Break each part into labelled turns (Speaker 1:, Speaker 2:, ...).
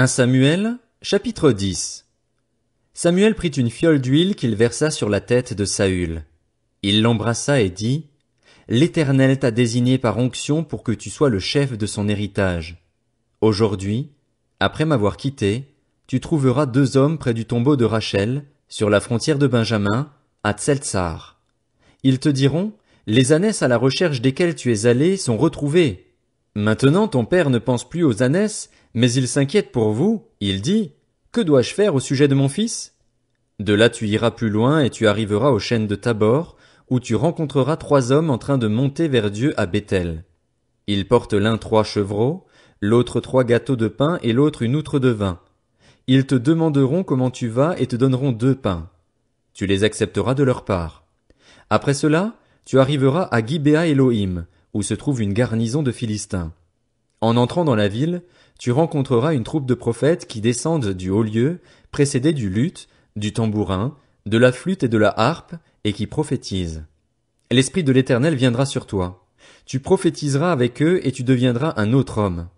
Speaker 1: 1 Samuel, chapitre 10 Samuel prit une fiole d'huile qu'il versa sur la tête de Saül. Il l'embrassa et dit, L'Éternel t'a désigné par onction pour que tu sois le chef de son héritage. Aujourd'hui, après m'avoir quitté, tu trouveras deux hommes près du tombeau de Rachel, sur la frontière de Benjamin, à Tseltsar. Ils te diront, les ânesses à la recherche desquelles tu es allé sont retrouvées, Maintenant ton père ne pense plus aux ânesses, mais il s'inquiète pour vous, il dit, Que dois-je faire au sujet de mon fils? De là tu iras plus loin et tu arriveras aux chaînes de Tabor, où tu rencontreras trois hommes en train de monter vers Dieu à Bethel. Ils portent l'un trois chevreaux, l'autre trois gâteaux de pain et l'autre une outre de vin. Ils te demanderont comment tu vas et te donneront deux pains. Tu les accepteras de leur part. Après cela, tu arriveras à Gibea Elohim, où se trouve une garnison de Philistins. En entrant dans la ville, tu rencontreras une troupe de prophètes qui descendent du haut lieu, précédés du luth, du tambourin, de la flûte et de la harpe, et qui prophétisent. L'Esprit de l'Éternel viendra sur toi. Tu prophétiseras avec eux et tu deviendras un autre homme.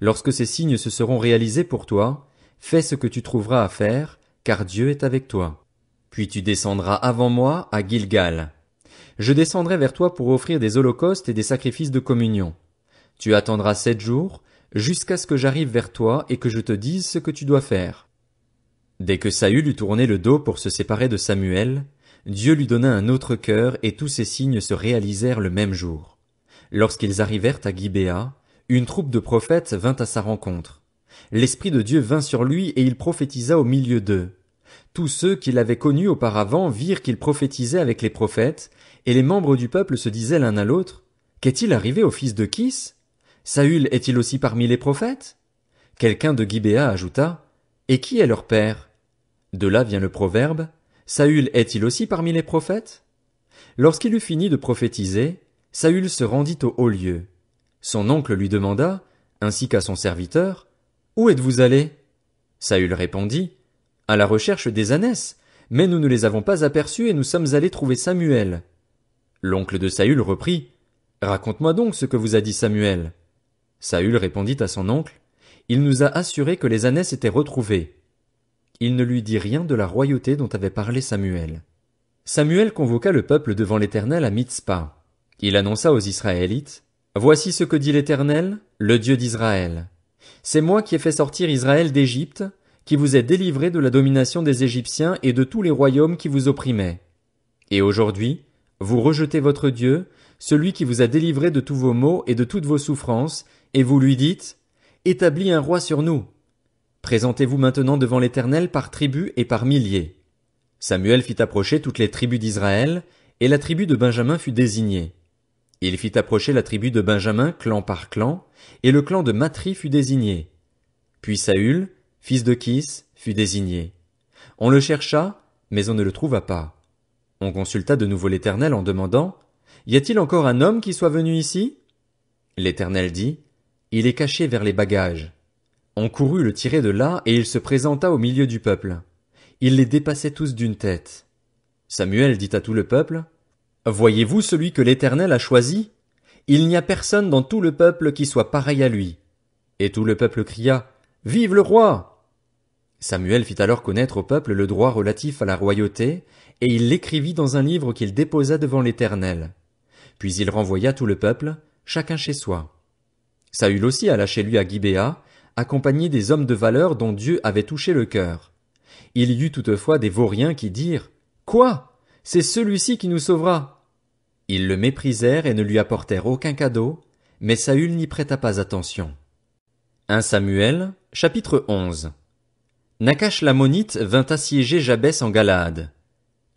Speaker 1: Lorsque ces signes se seront réalisés pour toi, fais ce que tu trouveras à faire, car Dieu est avec toi. Puis tu descendras avant moi à Gilgal je descendrai vers toi pour offrir des holocaustes et des sacrifices de communion. Tu attendras sept jours, jusqu'à ce que j'arrive vers toi et que je te dise ce que tu dois faire. Dès que Saül eut tourné le dos pour se séparer de Samuel, Dieu lui donna un autre cœur et tous ces signes se réalisèrent le même jour. Lorsqu'ils arrivèrent à Gibéa, une troupe de prophètes vint à sa rencontre. L'Esprit de Dieu vint sur lui et il prophétisa au milieu d'eux. Tous ceux qui l'avaient connu auparavant virent qu'il prophétisait avec les prophètes, et les membres du peuple se disaient l'un à l'autre, Qu'est-il arrivé au fils de Kis? Saül est-il aussi parmi les prophètes? Quelqu'un de Gibéa ajouta, Et qui est leur père? De là vient le proverbe, Saül est-il aussi parmi les prophètes? Lorsqu'il eut fini de prophétiser, Saül se rendit au haut lieu. Son oncle lui demanda, ainsi qu'à son serviteur, Où êtes-vous allé? Saül répondit, à la recherche des ânesses, mais nous ne les avons pas aperçus et nous sommes allés trouver Samuel. L'oncle de Saül reprit. Raconte-moi donc ce que vous a dit Samuel. Saül répondit à son oncle. Il nous a assuré que les ânesses étaient retrouvées. Il ne lui dit rien de la royauté dont avait parlé Samuel. Samuel convoqua le peuple devant l'Éternel à Mitzpah. Il annonça aux Israélites, Voici ce que dit l'Éternel, le Dieu d'Israël. C'est moi qui ai fait sortir Israël d'Égypte, qui vous est délivré de la domination des Égyptiens et de tous les royaumes qui vous opprimaient. Et aujourd'hui, vous rejetez votre Dieu, celui qui vous a délivré de tous vos maux et de toutes vos souffrances, et vous lui dites, Établis un roi sur nous. Présentez-vous maintenant devant l'Éternel par tribu et par milliers. Samuel fit approcher toutes les tribus d'Israël, et la tribu de Benjamin fut désignée. Il fit approcher la tribu de Benjamin clan par clan, et le clan de Matri fut désigné. Puis Saül, fils de Kis, fut désigné. On le chercha, mais on ne le trouva pas. On consulta de nouveau l'Éternel en demandant Y a-t-il encore un homme qui soit venu ici L'Éternel dit Il est caché vers les bagages. On courut le tirer de là, et il se présenta au milieu du peuple. Il les dépassait tous d'une tête. Samuel dit à tout le peuple Voyez-vous celui que l'Éternel a choisi Il n'y a personne dans tout le peuple qui soit pareil à lui. Et tout le peuple cria Vive le roi Samuel fit alors connaître au peuple le droit relatif à la royauté, et il l'écrivit dans un livre qu'il déposa devant l'Éternel. Puis il renvoya tout le peuple, chacun chez soi. Saül aussi alla chez lui à Gibéa, accompagné des hommes de valeur dont Dieu avait touché le cœur. Il y eut toutefois des vauriens qui dirent, Quoi? C'est celui-ci qui nous sauvera. Ils le méprisèrent et ne lui apportèrent aucun cadeau, mais Saül n'y prêta pas attention. 1 Samuel, chapitre 11 Nakash l'ammonite vint assiéger Jabès en Galade.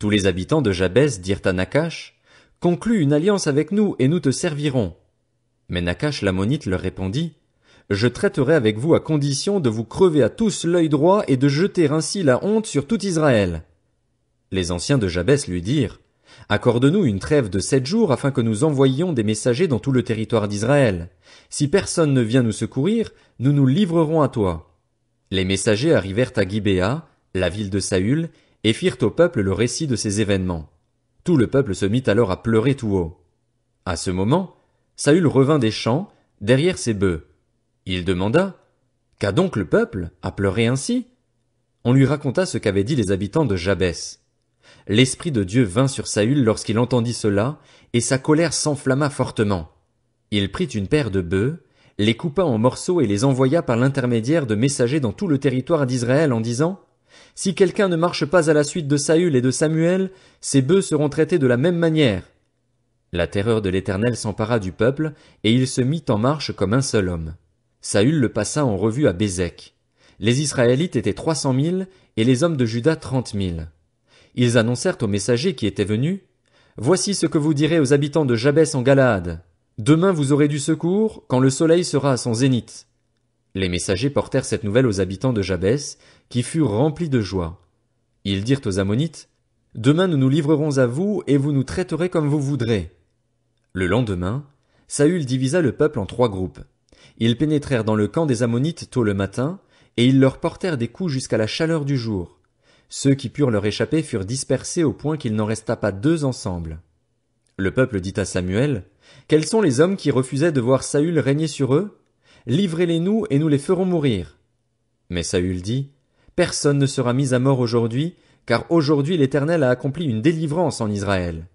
Speaker 1: Tous les habitants de Jabès dirent à Nakash, Conclus une alliance avec nous et nous te servirons. Mais Nakash l'ammonite leur répondit, Je traiterai avec vous à condition de vous crever à tous l'œil droit et de jeter ainsi la honte sur tout Israël. Les anciens de Jabès lui dirent, Accorde-nous une trêve de sept jours afin que nous envoyions des messagers dans tout le territoire d'Israël. Si personne ne vient nous secourir, nous nous livrerons à toi. Les messagers arrivèrent à Gibéa, la ville de Saül, et firent au peuple le récit de ces événements. Tout le peuple se mit alors à pleurer tout haut. À ce moment, Saül revint des champs, derrière ses bœufs. Il demanda, Qu'a donc le peuple à pleurer ainsi? On lui raconta ce qu'avaient dit les habitants de Jabès. L'Esprit de Dieu vint sur Saül lorsqu'il entendit cela, et sa colère s'enflamma fortement. Il prit une paire de bœufs, les coupa en morceaux et les envoya par l'intermédiaire de messagers dans tout le territoire d'Israël en disant Si quelqu'un ne marche pas à la suite de Saül et de Samuel, ses bœufs seront traités de la même manière. La terreur de l'Éternel s'empara du peuple, et il se mit en marche comme un seul homme. Saül le passa en revue à Bézek. Les Israélites étaient trois cent mille, et les hommes de Juda trente mille. Ils annoncèrent aux messagers qui étaient venus, Voici ce que vous direz aux habitants de Jabès en Galaad. Demain vous aurez du secours quand le soleil sera à son zénith. Les messagers portèrent cette nouvelle aux habitants de Jabès, qui furent remplis de joie. Ils dirent aux Ammonites, Demain nous nous livrerons à vous, et vous nous traiterez comme vous voudrez. Le lendemain, Saül divisa le peuple en trois groupes. Ils pénétrèrent dans le camp des Ammonites tôt le matin, et ils leur portèrent des coups jusqu'à la chaleur du jour. Ceux qui purent leur échapper furent dispersés au point qu'il n'en resta pas deux ensemble. Le peuple dit à Samuel, quels sont les hommes qui refusaient de voir Saül régner sur eux? Livrez-les nous et nous les ferons mourir. Mais Saül dit, Personne ne sera mis à mort aujourd'hui, car aujourd'hui l'Éternel a accompli une délivrance en Israël.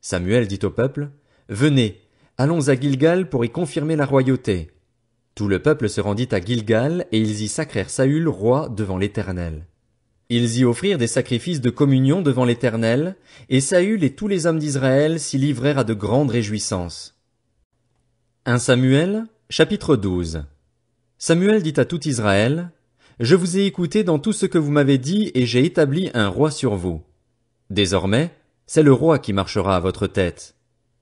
Speaker 1: Samuel dit au peuple, Venez, allons à Gilgal pour y confirmer la royauté. Tout le peuple se rendit à Gilgal, et ils y sacrèrent Saül roi devant l'Éternel. Ils y offrirent des sacrifices de communion devant l'Éternel, et Saül et tous les hommes d'Israël s'y livrèrent à de grandes réjouissances. 1 Samuel, chapitre 12 Samuel dit à tout Israël, Je vous ai écouté dans tout ce que vous m'avez dit, et j'ai établi un roi sur vous. Désormais, c'est le roi qui marchera à votre tête.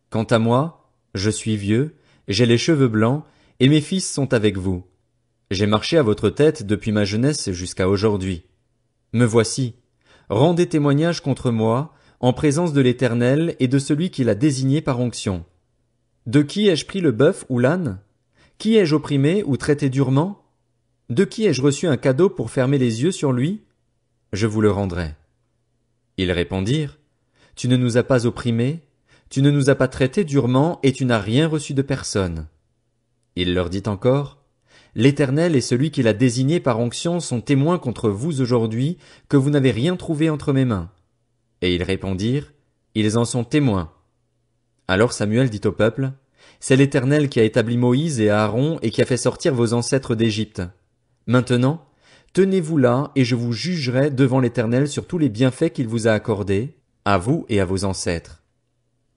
Speaker 1: Quant à moi, je suis vieux, j'ai les cheveux blancs, et mes fils sont avec vous. J'ai marché à votre tête depuis ma jeunesse jusqu'à aujourd'hui. Me voici. Rendez témoignage contre moi, en présence de l'Éternel et de celui qui l'a désigné par onction. De qui ai-je pris le bœuf ou l'âne? Qui ai-je opprimé ou traité durement? De qui ai-je reçu un cadeau pour fermer les yeux sur lui? Je vous le rendrai. Ils répondirent, Tu ne nous as pas opprimés, tu ne nous as pas traités durement et tu n'as rien reçu de personne. Il leur dit encore, L'Éternel et celui qui l'a désigné par onction sont témoins contre vous aujourd'hui que vous n'avez rien trouvé entre mes mains. Et ils répondirent, Ils en sont témoins. Alors Samuel dit au peuple, C'est l'Éternel qui a établi Moïse et Aaron et qui a fait sortir vos ancêtres d'Égypte. Maintenant, tenez-vous là et je vous jugerai devant l'Éternel sur tous les bienfaits qu'il vous a accordés, à vous et à vos ancêtres.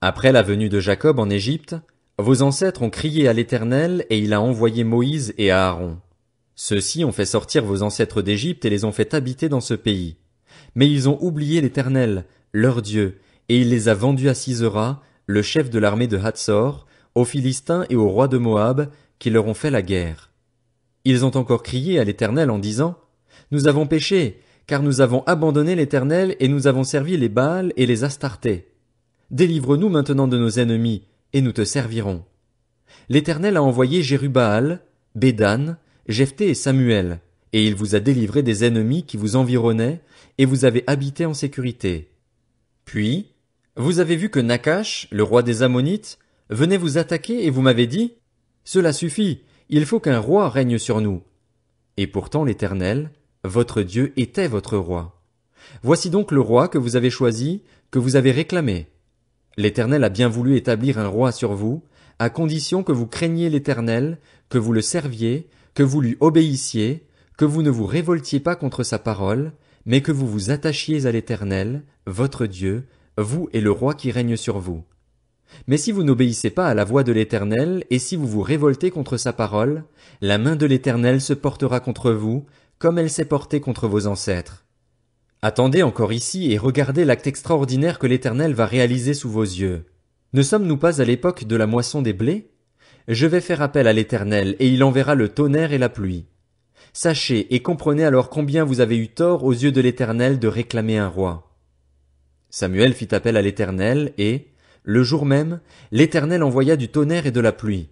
Speaker 1: Après la venue de Jacob en Égypte, vos ancêtres ont crié à l'Éternel, et il a envoyé Moïse et Aaron. Ceux-ci ont fait sortir vos ancêtres d'Égypte et les ont fait habiter dans ce pays. Mais ils ont oublié l'Éternel, leur Dieu, et il les a vendus à Sisera, le chef de l'armée de Hatsor, aux Philistins et au roi de Moab, qui leur ont fait la guerre. Ils ont encore crié à l'Éternel en disant, Nous avons péché, car nous avons abandonné l'Éternel et nous avons servi les Baals et les Astartés. Délivre-nous maintenant de nos ennemis, et nous te servirons. L'Éternel a envoyé Jérubaal, Bédane, Jephthé et Samuel, et il vous a délivré des ennemis qui vous environnaient, et vous avez habité en sécurité. Puis, vous avez vu que Nakash, le roi des Ammonites, venait vous attaquer et vous m'avez dit, Cela suffit, il faut qu'un roi règne sur nous. Et pourtant l'Éternel, votre Dieu était votre roi. Voici donc le roi que vous avez choisi, que vous avez réclamé. L'Éternel a bien voulu établir un roi sur vous, à condition que vous craigniez l'Éternel, que vous le serviez, que vous lui obéissiez, que vous ne vous révoltiez pas contre sa parole, mais que vous vous attachiez à l'Éternel, votre Dieu, vous et le roi qui règne sur vous. Mais si vous n'obéissez pas à la voix de l'Éternel, et si vous vous révoltez contre sa parole, la main de l'Éternel se portera contre vous, comme elle s'est portée contre vos ancêtres. Attendez encore ici et regardez l'acte extraordinaire que l'Éternel va réaliser sous vos yeux. Ne sommes-nous pas à l'époque de la moisson des blés? Je vais faire appel à l'Éternel, et il enverra le tonnerre et la pluie. Sachez et comprenez alors combien vous avez eu tort aux yeux de l'Éternel de réclamer un roi. Samuel fit appel à l'Éternel, et, le jour même, l'Éternel envoya du tonnerre et de la pluie.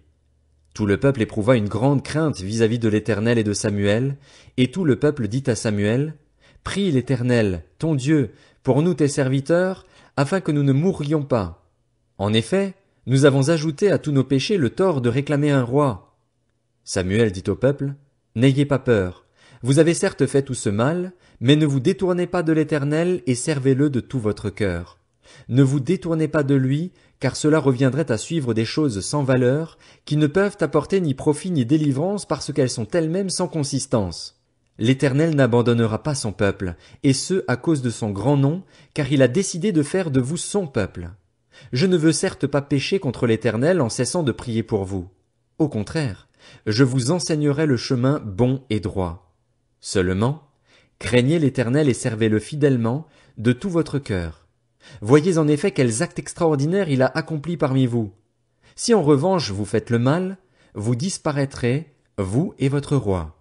Speaker 1: Tout le peuple éprouva une grande crainte vis-à-vis de l'Éternel et de Samuel, et tout le peuple dit à Samuel, Prie l'Éternel, ton Dieu, pour nous tes serviteurs, afin que nous ne mourions pas. En effet, nous avons ajouté à tous nos péchés le tort de réclamer un roi. Samuel dit au peuple, N'ayez pas peur. Vous avez certes fait tout ce mal, mais ne vous détournez pas de l'Éternel et servez-le de tout votre cœur. Ne vous détournez pas de lui, car cela reviendrait à suivre des choses sans valeur, qui ne peuvent apporter ni profit ni délivrance parce qu'elles sont elles-mêmes sans consistance. L'Éternel n'abandonnera pas son peuple, et ce à cause de son grand nom, car il a décidé de faire de vous son peuple. Je ne veux certes pas pécher contre l'Éternel en cessant de prier pour vous. Au contraire, je vous enseignerai le chemin bon et droit. Seulement, craignez l'Éternel et servez-le fidèlement de tout votre cœur. Voyez en effet quels actes extraordinaires il a accomplis parmi vous. Si en revanche vous faites le mal, vous disparaîtrez, vous et votre roi.